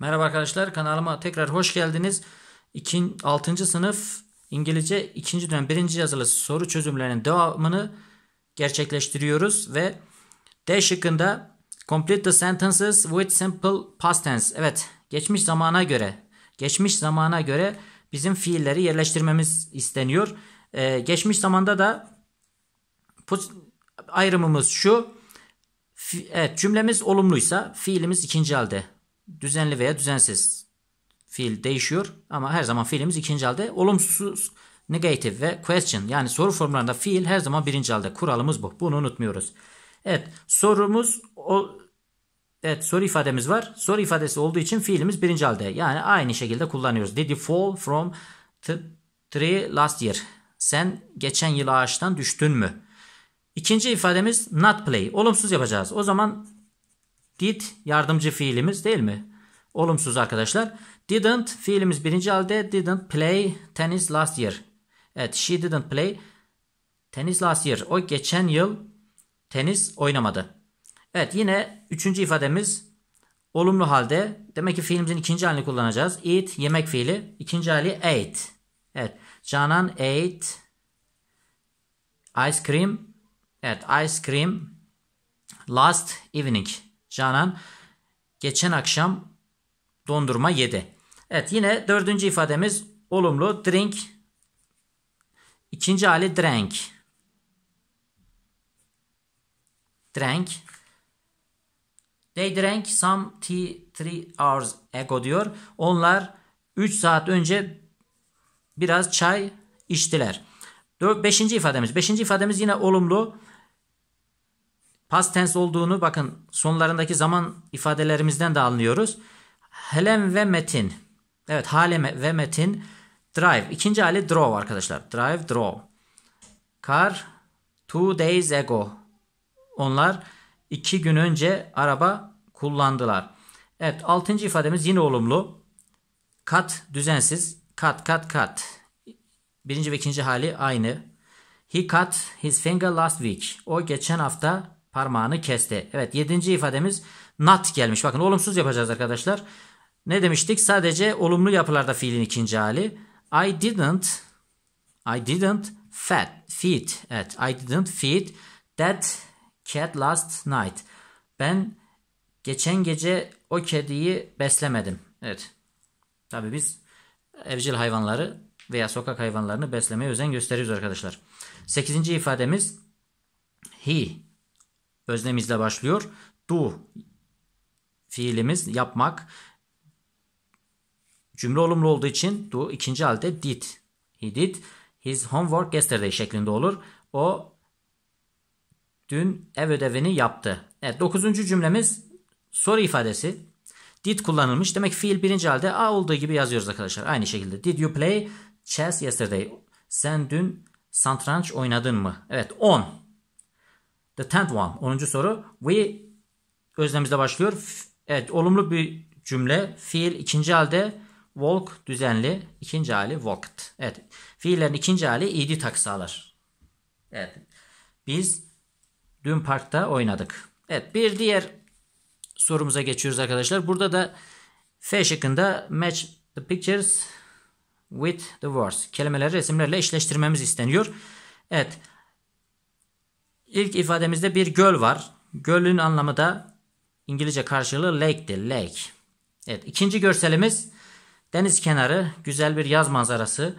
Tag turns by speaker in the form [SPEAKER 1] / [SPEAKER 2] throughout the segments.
[SPEAKER 1] Merhaba arkadaşlar kanalıma tekrar hoş geldiniz. 2. 6. sınıf İngilizce 2. dönem 1. yazılı soru çözümlerinin devamını gerçekleştiriyoruz ve D şıkkında complete the sentences with simple past tense. Evet, geçmiş zamana göre, geçmiş zamana göre bizim fiilleri yerleştirmemiz isteniyor. Ee, geçmiş zamanda da ayrımımız şu. Evet, cümlemiz olumluysa fiilimiz ikinci halde düzenli veya düzensiz fiil değişiyor ama her zaman fiilimiz ikinci halde. Olumsuz, negative ve question yani soru formlarında fiil her zaman birinci halde. Kuralımız bu. Bunu unutmuyoruz. Evet sorumuz o Evet soru ifademiz var. Soru ifadesi olduğu için fiilimiz birinci halde. Yani aynı şekilde kullanıyoruz. Did you fall from the tree last year? Sen geçen yıl ağaçtan düştün mü? İkinci ifademiz not play. Olumsuz yapacağız. O zaman Did yardımcı fiilimiz değil mi? Olumsuz arkadaşlar. Didn't fiilimiz birinci halde didn't play tennis last year. Evet she didn't play tennis last year. O geçen yıl tenis oynamadı. Evet yine üçüncü ifademiz olumlu halde. Demek ki fiilimizin ikinci halini kullanacağız. Eat yemek fiili. ikinci hali ate. Evet. Canan ate ice cream. Evet ice cream last evening. Canan geçen akşam dondurma yedi. Evet yine dördüncü ifademiz olumlu drink. İkinci hali drank. Drank. They drank some tea three hours ago diyor. Onlar 3 saat önce biraz çay içtiler. Beşinci ifademiz. Beşinci ifademiz yine olumlu past tense olduğunu bakın sonlarındaki zaman ifadelerimizden de anlıyoruz. Helen ve Metin. Evet Hale ve Metin. Drive. İkinci hali draw arkadaşlar. Drive, draw. Car two days ago. Onlar iki gün önce araba kullandılar. Evet altıncı ifademiz yine olumlu. cut düzensiz. cut cut cut Birinci ve ikinci hali aynı. He cut his finger last week. O geçen hafta parmağını kesti. Evet yedinci ifademiz not gelmiş. Bakın olumsuz yapacağız arkadaşlar. Ne demiştik? Sadece olumlu yapılarda fiilin ikinci hali. I didn't I didn't fed, feed. Evet, I didn't feed that cat last night. Ben geçen gece o kediyi beslemedim. Evet. Tabii biz evcil hayvanları veya sokak hayvanlarını beslemeye özen gösteriyoruz arkadaşlar. Sekizinci ifademiz he öznemizle başlıyor. Do fiilimiz yapmak. Cümle olumlu olduğu için do ikinci halde did. He did his homework yesterday şeklinde olur. O dün ev ödevini yaptı. Evet dokuzuncu cümlemiz soru ifadesi. Did kullanılmış. Demek fiil birinci halde A olduğu gibi yazıyoruz arkadaşlar. Aynı şekilde. Did you play chess yesterday? Sen dün santranç oynadın mı? Evet on The tenth one. 10. soru. We özlemizde başlıyor. Evet olumlu bir cümle. Fiil ikinci halde walk düzenli. ikinci hali walked. Evet. Fiillerin ikinci hali id taksalar. Evet. Biz dün parkta oynadık. Evet bir diğer sorumuza geçiyoruz arkadaşlar. Burada da F şıkkında match the pictures with the words. Kelimeleri resimlerle eşleştirmemiz isteniyor. Evet. İlk ifademizde bir göl var. Gölün anlamı da İngilizce karşılığı lake'dir. Lake. Evet, ikinci görselimiz deniz kenarı, güzel bir yaz manzarası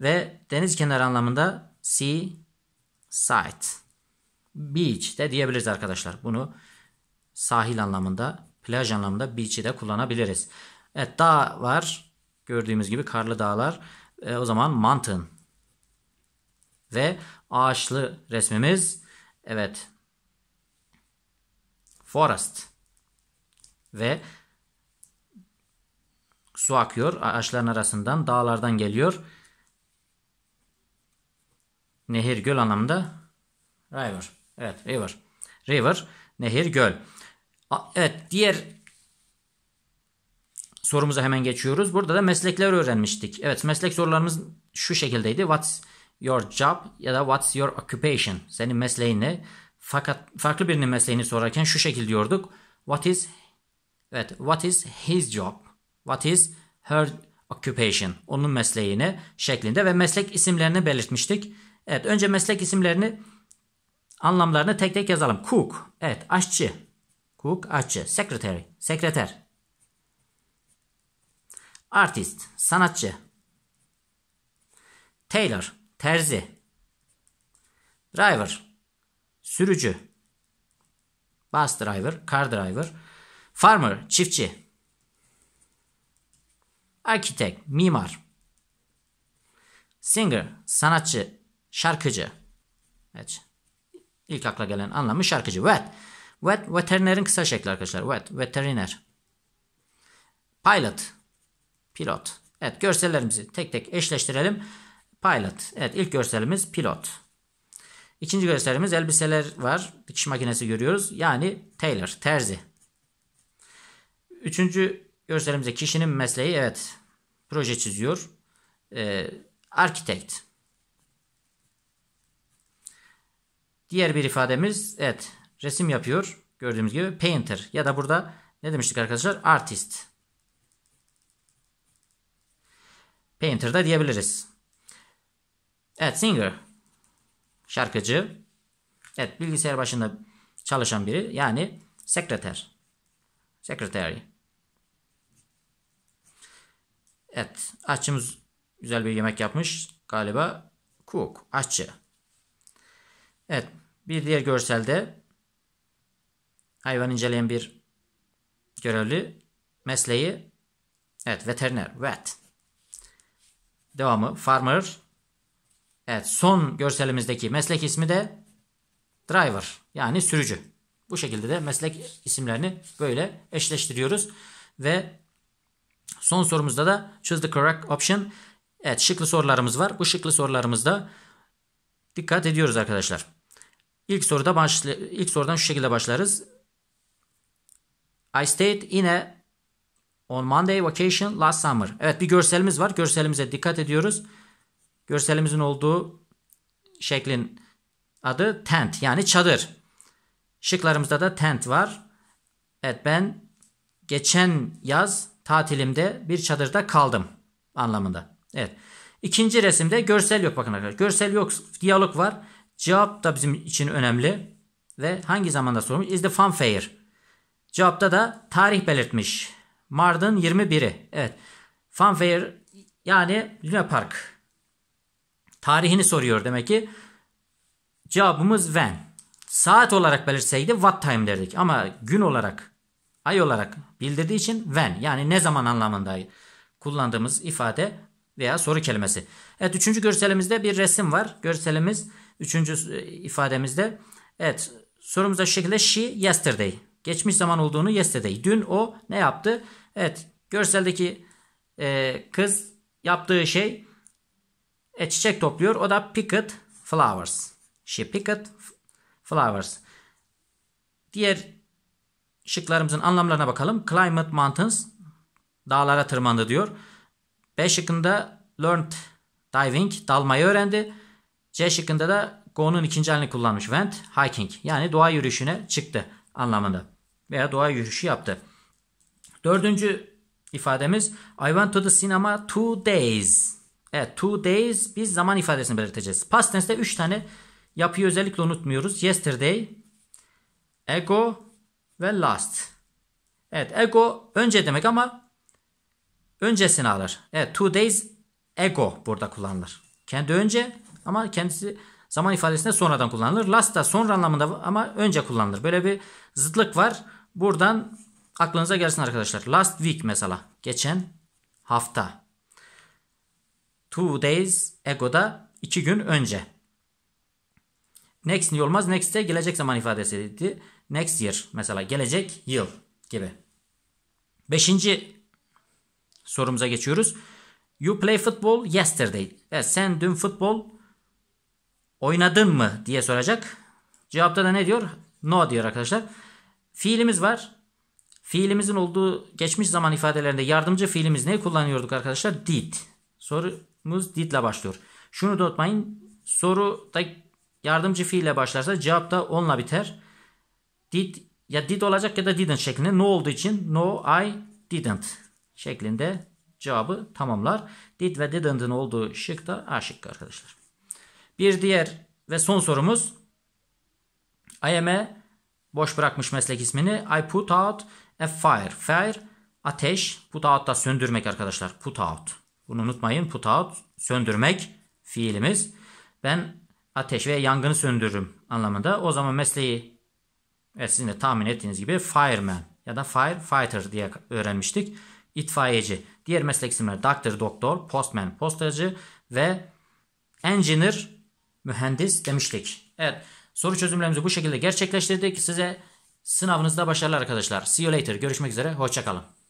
[SPEAKER 1] ve deniz kenarı anlamında sea side. Beach de diyebiliriz arkadaşlar. Bunu sahil anlamında, plaj anlamında beach'i de kullanabiliriz. Evet, dağ var. Gördüğümüz gibi karlı dağlar. E, o zaman mountain. Ve ağaçlı resmimiz Evet. Forest. Ve su akıyor ağaçların arasından, dağlardan geliyor. Nehir, göl anlamında river. Evet, river. River, nehir, göl. Evet, diğer sorumuza hemen geçiyoruz. Burada da meslekler öğrenmiştik. Evet, meslek sorularımız şu şekildeydi. What's your job ya da what's your occupation? Senin mesleğini, Fakat farklı birinin mesleğini sorarken şu şekilde diyorduk. What is Evet, what is his job? What is her occupation? Onun mesleğini şeklinde ve meslek isimlerini belirtmiştik. Evet, önce meslek isimlerini anlamlarını tek tek yazalım. Cook, evet aşçı. Cook aşçı. Secretary, sekreter. Artist, sanatçı. Taylor, Terzi. Driver. Sürücü. Bus driver, car driver. Farmer, çiftçi. Architect, mimar. Singer, sanatçı, şarkıcı. Evet. İlk akla gelen anlamı şarkıcı. Vet. Vet, veterinerin kısa şekli arkadaşlar. Vet, veteriner. Pilot, pilot. Evet görsellerimizi tek tek eşleştirelim. Pilot. Evet ilk görselimiz pilot. İkinci görselimiz elbiseler var. Dikiş makinesi görüyoruz. Yani tailor, terzi. Üçüncü görselimizde kişinin mesleği evet proje çiziyor. Ee, architect. Diğer bir ifademiz evet resim yapıyor. Gördüğümüz gibi painter ya da burada ne demiştik arkadaşlar? Artist. Painter da diyebiliriz. Evet singer. Şarkıcı. Evet bilgisayar başında çalışan biri. Yani sekreter. secretary. Evet açımız güzel bir yemek yapmış. Galiba cook. Aşçı. Evet bir diğer görselde hayvan inceleyen bir görevli mesleği evet veteriner vet devamı farmer Evet son görselimizdeki meslek ismi de driver yani sürücü. Bu şekilde de meslek isimlerini böyle eşleştiriyoruz. Ve son sorumuzda da choose the correct option. Evet şıklı sorularımız var. Bu şıklı sorularımızda dikkat ediyoruz arkadaşlar. İlk soruda başla ilk sorudan şu şekilde başlarız. I stayed in a on Monday vacation last summer. Evet bir görselimiz var. Görselimize dikkat ediyoruz. Görselimizin olduğu şeklin adı tent yani çadır. Şıklarımızda da tent var. Evet ben geçen yaz tatilimde bir çadırda kaldım anlamında. Evet. İkinci resimde görsel yok bakın arkadaşlar. Görsel yok diyalog var. Cevap da bizim için önemli. Ve hangi zamanda sormuş? Is the funfair. Cevapta da tarih belirtmiş. Mardin 21'i. Evet. Funfair yani Luna Park Tarihini soruyor demek ki. Cevabımız when. Saat olarak belirseydi what time derdik. Ama gün olarak, ay olarak bildirdiği için when. Yani ne zaman anlamında kullandığımız ifade veya soru kelimesi. Evet üçüncü görselimizde bir resim var. Görselimiz üçüncü e, ifademizde. Evet sorumuzda şu şekilde she yesterday. Geçmiş zaman olduğunu yesterday. Dün o ne yaptı? Evet görseldeki e, kız yaptığı şey e, çiçek topluyor. O da picked flowers. She şey, picked flowers. Diğer şıklarımızın anlamlarına bakalım. Climate mountains dağlara tırmandı diyor. B şıkkında learned diving dalmayı öğrendi. C şıkkında da go'nun ikinci halini kullanmış. Went hiking yani doğa yürüyüşüne çıktı anlamında. Veya doğa yürüyüşü yaptı. Dördüncü ifademiz I went to the cinema two days Evet two days biz zaman ifadesini belirteceğiz. Past tense'de 3 tane yapıyı özellikle unutmuyoruz. Yesterday, ago ve last. Evet ago önce demek ama öncesini alır. Evet two days ago burada kullanılır. Kendi önce ama kendisi zaman ifadesinde sonradan kullanılır. Last da sonra anlamında ama önce kullanılır. Böyle bir zıtlık var. Buradan aklınıza gelsin arkadaşlar. Last week mesela. Geçen hafta. Two days ago'da iki gün önce. Next year olmaz. Next gelecek zaman ifadesiydi. Next year mesela gelecek yıl gibi. Beşinci sorumuza geçiyoruz. You play football yesterday. Evet, sen dün futbol oynadın mı diye soracak. Cevapta da ne diyor? No diyor arkadaşlar. Fiilimiz var. Fiilimizin olduğu geçmiş zaman ifadelerinde yardımcı fiilimiz ne kullanıyorduk arkadaşlar? Did. Soru Muz did ile başlıyor. Şunu da unutmayın. Soru da yardımcı fiille başlarsa cevap da onunla biter. Did ya did olacak ya da didn't şeklinde. No olduğu için no I didn't şeklinde cevabı tamamlar. Did ve didn't'ın olduğu şık da A şıkkı arkadaşlar. Bir diğer ve son sorumuz. I am a boş bırakmış meslek ismini. I put out a fire. Fire ateş. Put out da söndürmek arkadaşlar. Put out. Bunu unutmayın. Put out söndürmek fiilimiz. Ben ateş ve yangını söndürürüm anlamında. O zaman mesleği evet sizin de tahmin ettiğiniz gibi fireman ya da firefighter diye öğrenmiştik. İtfaiyeci. Diğer meslek isimleri doctor, doktor, postman, postacı ve engineer, mühendis demiştik. Evet soru çözümlerimizi bu şekilde gerçekleştirdik. Size sınavınızda başarılar arkadaşlar. See you later. Görüşmek üzere. Hoşçakalın.